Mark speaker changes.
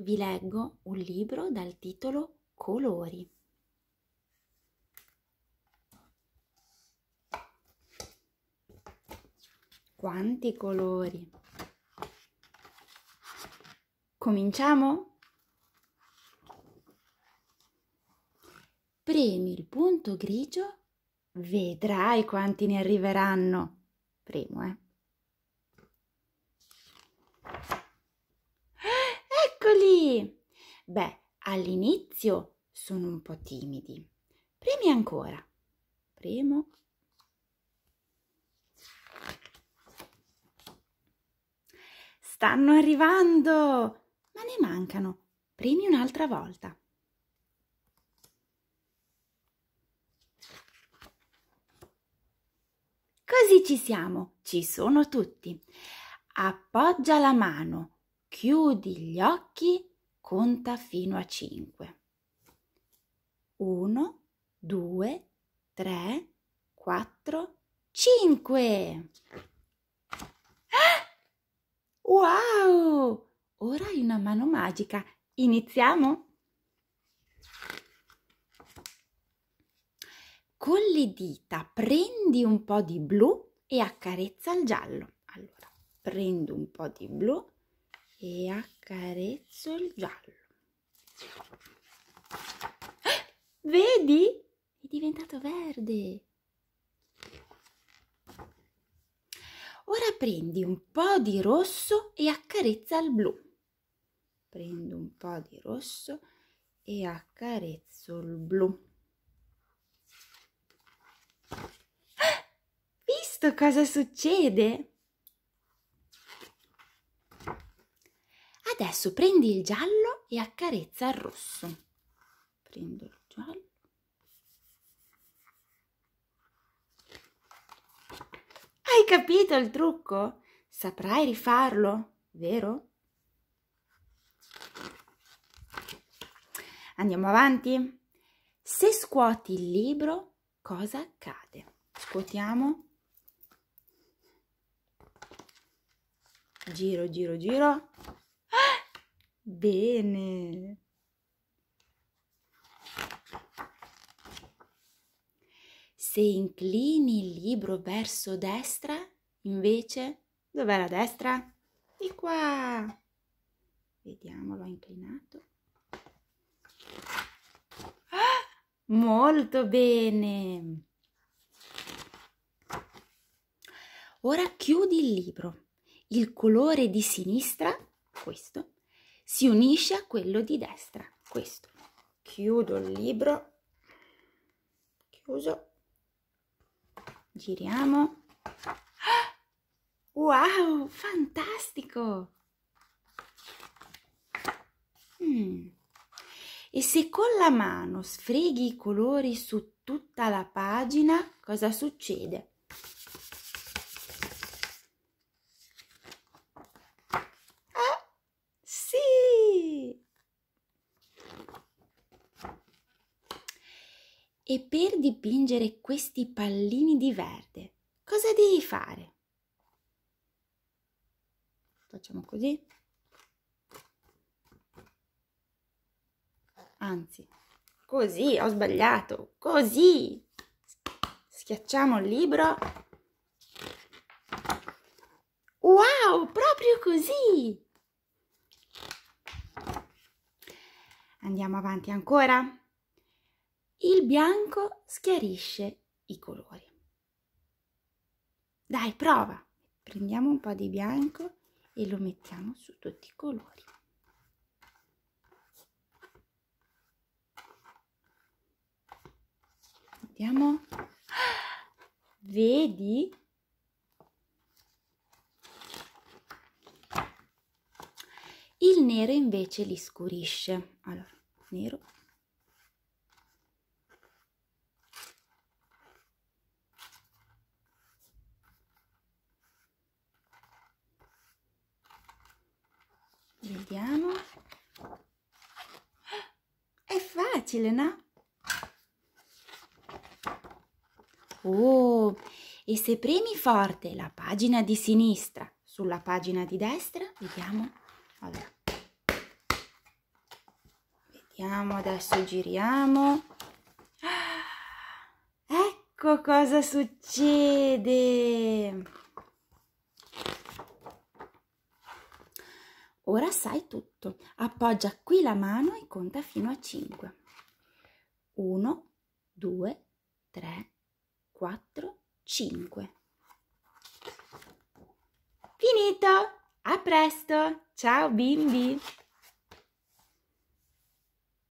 Speaker 1: vi leggo un libro dal titolo Colori. Quanti colori! Cominciamo? Premi il punto grigio, vedrai quanti ne arriveranno. Premo, eh? Beh, all'inizio sono un po' timidi. Premi ancora. Premo. Stanno arrivando, ma ne mancano. Premi un'altra volta. Così ci siamo, ci sono tutti. Appoggia la mano, chiudi gli occhi conta fino a 5. 1, 2, 3, 4, 5. Wow! Ora hai una mano magica. Iniziamo? Con le dita prendi un po' di blu e accarezza il giallo. Allora, prendo un po' di blu e accarezzo il giallo. Vedi? È diventato verde. Ora prendi un po' di rosso e accarezza il blu. Prendo un po' di rosso e accarezzo il blu. Visto cosa succede? adesso prendi il giallo e accarezza il rosso. Prendo il giallo. Hai capito il trucco? Saprai rifarlo, vero? Andiamo avanti. Se scuoti il libro, cosa accade? Scuotiamo. Giro, giro, giro. Bene. Se inclini il libro verso destra, invece, dov'è la destra? Di qua. Vediamo, l'ho inclinato. Ah, molto bene. Ora chiudi il libro. Il colore di sinistra, questo, si unisce a quello di destra, questo. Chiudo il libro, chiuso, giriamo. Wow, fantastico! Mm. E se con la mano sfreghi i colori su tutta la pagina, cosa succede? E per dipingere questi pallini di verde, cosa devi fare? Facciamo così. Anzi, così, ho sbagliato, così. Schiacciamo il libro. Wow, proprio così. Andiamo avanti ancora. Il bianco schiarisce i colori. Dai, prova! Prendiamo un po' di bianco e lo mettiamo su tutti i colori. Vediamo. Vedi? Il nero invece li scurisce. Allora, nero vediamo è facile no? Oh, e se premi forte la pagina di sinistra sulla pagina di destra, vediamo. Allora. Vediamo, adesso giriamo. Ah, ecco cosa succede. Ora sai tutto. Appoggia qui la mano e conta fino a 5. 1, 2, 3, 4, 5. Finito! A presto! Ciao bimbi!